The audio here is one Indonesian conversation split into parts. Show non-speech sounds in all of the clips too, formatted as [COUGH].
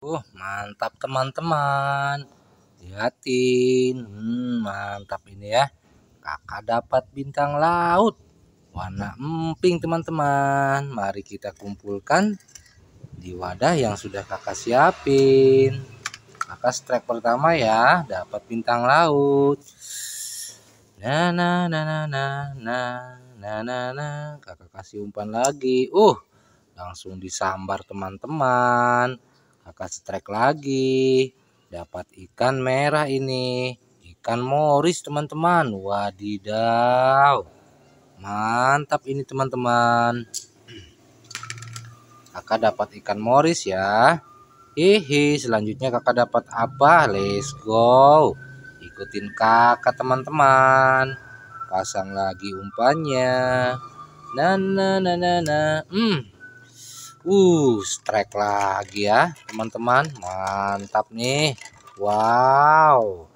Uh, mantap teman-teman. Lihatin, hmm, mantap ini ya. Kakak dapat bintang laut warna emping teman-teman. Mari kita kumpulkan di wadah yang sudah kakak siapin. Kakak strike pertama ya, dapat bintang laut. Na na na na na na na na na. Kakak kasih umpan lagi. Uh, langsung disambar teman-teman Kakak strike lagi dapat ikan merah ini ikan moris teman-teman wadidaw mantap ini teman-teman kakak dapat ikan moris ya hihi selanjutnya kakak dapat apa let's go ikutin kakak teman-teman pasang lagi umpannya na na na na na hmm Uh, strike lagi ya, teman-teman. Mantap nih. Wow.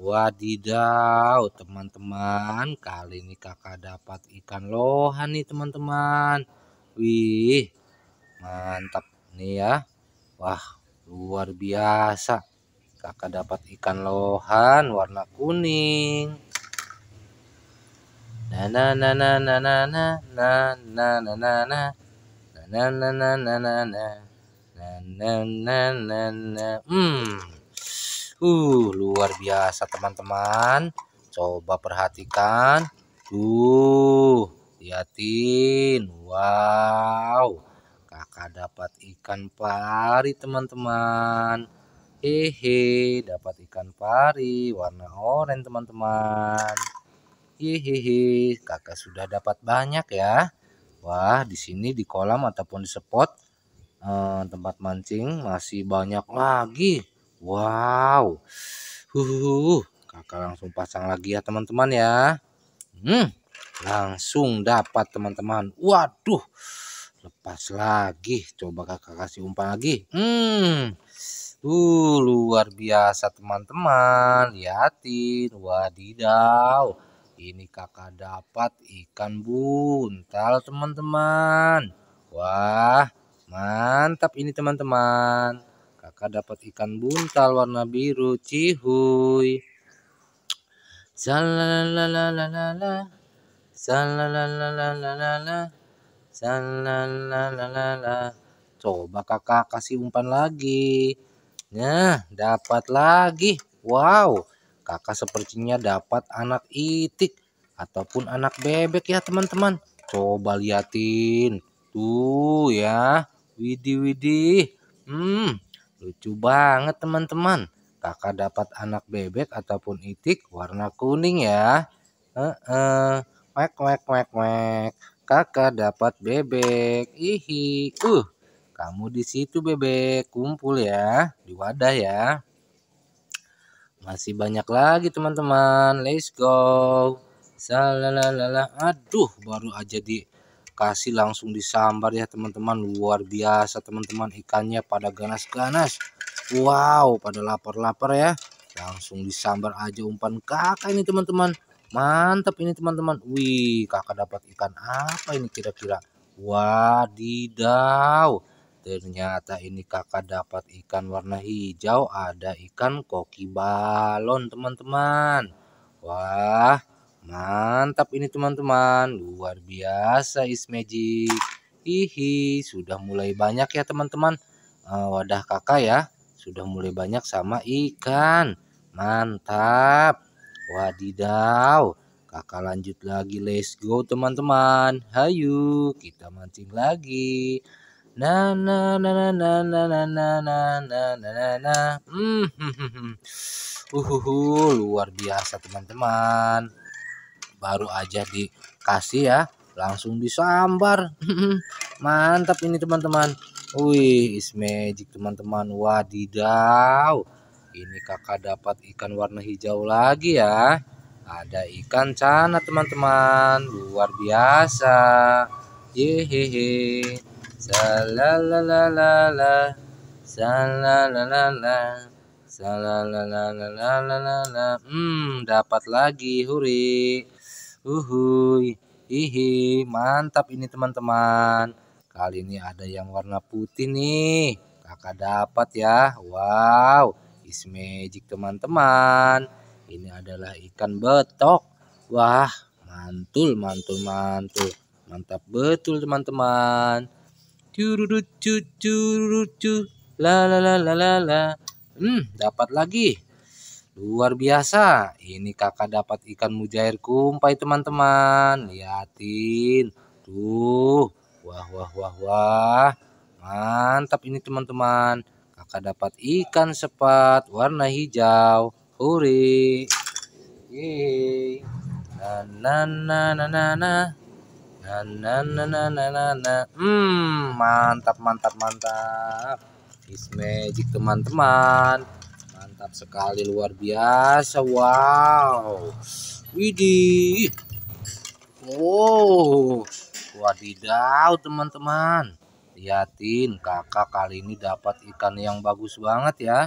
Wadidaw, teman-teman. Kali ini kakak dapat ikan lohan nih, teman-teman. Wih, mantap nih ya. Wah, luar biasa. Kakak dapat ikan lohan warna kuning. Na na na na na na na na na na na na na na na na na na na na na hmm uh luar biasa teman-teman coba perhatikan uh liatin wow kakak dapat ikan pari teman-teman hehe dapat ikan pari warna oranye teman-teman hehehe kakak sudah dapat banyak ya Wah, di sini di kolam ataupun di spot eh, tempat mancing masih banyak lagi. Wow. Huhuhu. Kakak langsung pasang lagi ya teman-teman ya. Hmm, langsung dapat teman-teman. Waduh. Lepas lagi. Coba kakak kasih umpan lagi. Hmm. Uh, luar biasa teman-teman. Lihatin. Wadidaw ini kakak dapat ikan buntal teman-teman. Wah mantap ini teman-teman. Kakak dapat ikan buntal warna biru cihuy. salalalalalala salalalalalala salalalala. Coba kakak kasih umpan lagi. Nah, dapat lagi. Wow, kakak sepertinya dapat anak itik ataupun anak bebek ya teman-teman. Coba liatin. Tuh ya. Widi Widi, Hmm, lucu banget teman-teman. Kakak dapat anak bebek ataupun itik warna kuning ya. Eh, eh. Wek wek wek Kakak dapat bebek. Ihi. Uh. Kamu di situ bebek, kumpul ya di wadah ya. Masih banyak lagi teman-teman. Let's go. Salalala. Aduh, baru aja dikasih langsung disambar ya teman-teman. Luar biasa teman-teman ikannya pada ganas-ganas. Wow, pada lapar-lapar ya. Langsung disambar aja umpan kakak ini teman-teman. Mantap ini teman-teman. Wih, kakak dapat ikan apa ini kira-kira? Wadidaw. Ternyata ini kakak dapat ikan warna hijau. Ada ikan koki balon teman-teman. Wah mantap ini teman-teman. Luar biasa is magic. Hihi sudah mulai banyak ya teman-teman. Eh, wadah kakak ya. Sudah mulai banyak sama ikan. Mantap. Wadidaw. Kakak lanjut lagi. Let's go teman-teman. Hayu kita mancing lagi na na na na na na na na na na na na hmm uhuhu luar biasa teman-teman baru aja dikasih ya langsung disambar mantap ini teman-teman wih is magic teman-teman wadidaw ini kakak dapat ikan warna hijau lagi ya ada ikan cana teman-teman luar biasa yehehe Salalalala Hmm dapat lagi huri Uhuy Hihi mantap ini teman-teman Kali ini ada yang warna putih nih Kakak dapat ya Wow Is magic teman-teman Ini adalah ikan betok Wah mantul mantul mantul Mantap betul teman-teman Cururut cucu la la la la la la. Hmm, dapat lagi. Luar biasa. Ini kakak dapat ikan mujair kumpai teman-teman. Liatin. Tuh. Wah wah wah wah. Mantap ini teman-teman. Kakak dapat ikan sepat warna hijau. Hore. Yeay. Na na na na na. na. Nah, nah, nah, nah, nah, nah, nah. Hmm, mantap, mantap, mantap. Is magic teman-teman. Mantap sekali, luar biasa. Wow. Widih. Wow. Wadidaw, teman-teman. liatin kakak kali ini dapat ikan yang bagus banget ya.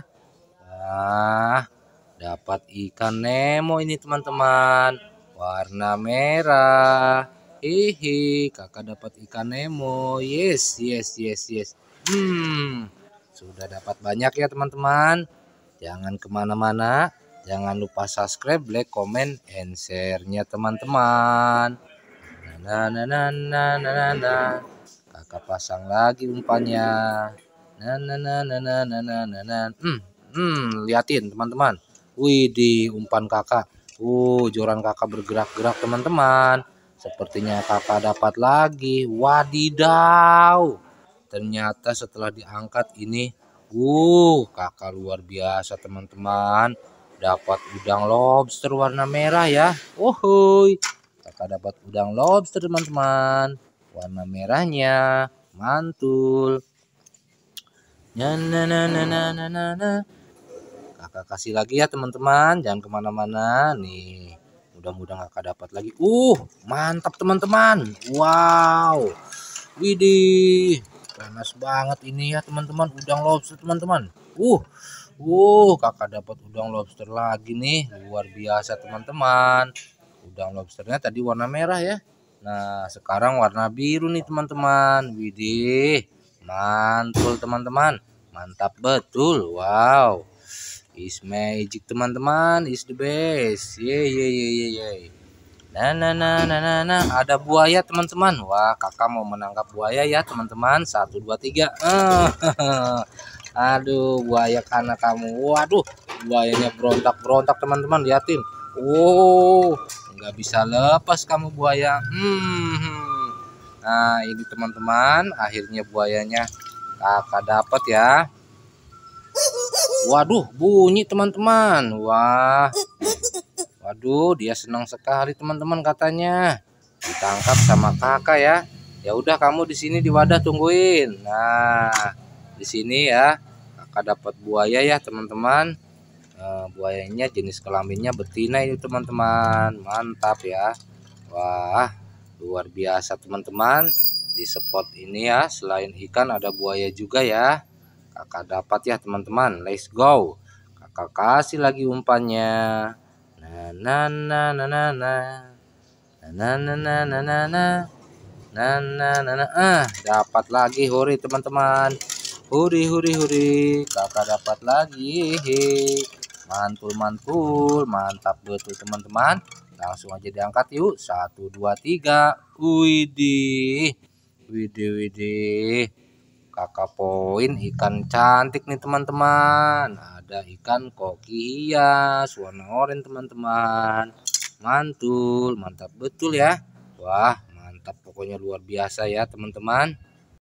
Nah, dapat ikan Nemo ini teman-teman. Warna merah hehe kakak dapat ikan Nemo. Yes, yes, yes, yes. Hmm, sudah dapat banyak ya teman-teman. Jangan kemana-mana. Jangan lupa subscribe, like, comment, and share-nya teman-teman. Nah, Kakak pasang lagi umpannya. Nah, Hmm, hmm, liatin teman-teman. Wih, di umpan kakak. Uh, joran kakak bergerak-gerak teman-teman. Sepertinya kakak dapat lagi. Wadidaw. Ternyata setelah diangkat ini. Uh kakak luar biasa teman-teman. Dapat udang lobster warna merah ya. Wuhuy. Kakak dapat udang lobster teman-teman. Warna merahnya. Mantul. Nana nana nana nana. kakak kasih lagi ya teman-teman jangan kemana-mana nih mudah-mudahan kakak dapat lagi uh mantap teman-teman wow widih panas banget ini ya teman-teman udang lobster teman-teman uh uh kakak dapat udang lobster lagi nih luar biasa teman-teman udang lobsternya tadi warna merah ya nah sekarang warna biru nih teman-teman widih mantul teman-teman mantap betul wow Is magic teman-teman, is the best. Ye ye ye ye ye. Nah nah nah nah nah nah ada buaya teman-teman. Wah, kakak mau menangkap buaya ya teman-teman. Satu dua tiga. Ah. [LAUGHS] Aduh, buaya karena kamu. Waduh, buayanya berontak berontak teman-teman liatin. Wow, nggak bisa lepas kamu buaya. Hmm. Nah ini teman-teman, akhirnya buayanya kakak dapat ya. Waduh, bunyi teman-teman. Wah. Waduh, dia senang sekali teman-teman katanya. Ditangkap sama kakak ya. Ya udah kamu di sini di wadah tungguin. Nah, di sini ya. Kakak dapat buaya ya, teman-teman. Uh, buayanya jenis kelaminnya betina ini, teman-teman. Mantap ya. Wah, luar biasa teman-teman. Di spot ini ya, selain ikan ada buaya juga ya. Kakak dapat ya teman-teman. Let's go. Kakak kasih lagi umpannya. Na na na na na na. Na na na na na na. Na na na na. Ah, dapat lagi huri teman-teman. Huri huri huri. Kakak dapat lagi. Mantul mantul. Mantap betul teman-teman. Langsung aja diangkat yuk. Satu dua tiga. Widih. Widih widih kakak poin ikan cantik nih teman-teman ada ikan koki hias warna oranye teman-teman mantul mantap betul ya wah mantap pokoknya luar biasa ya teman-teman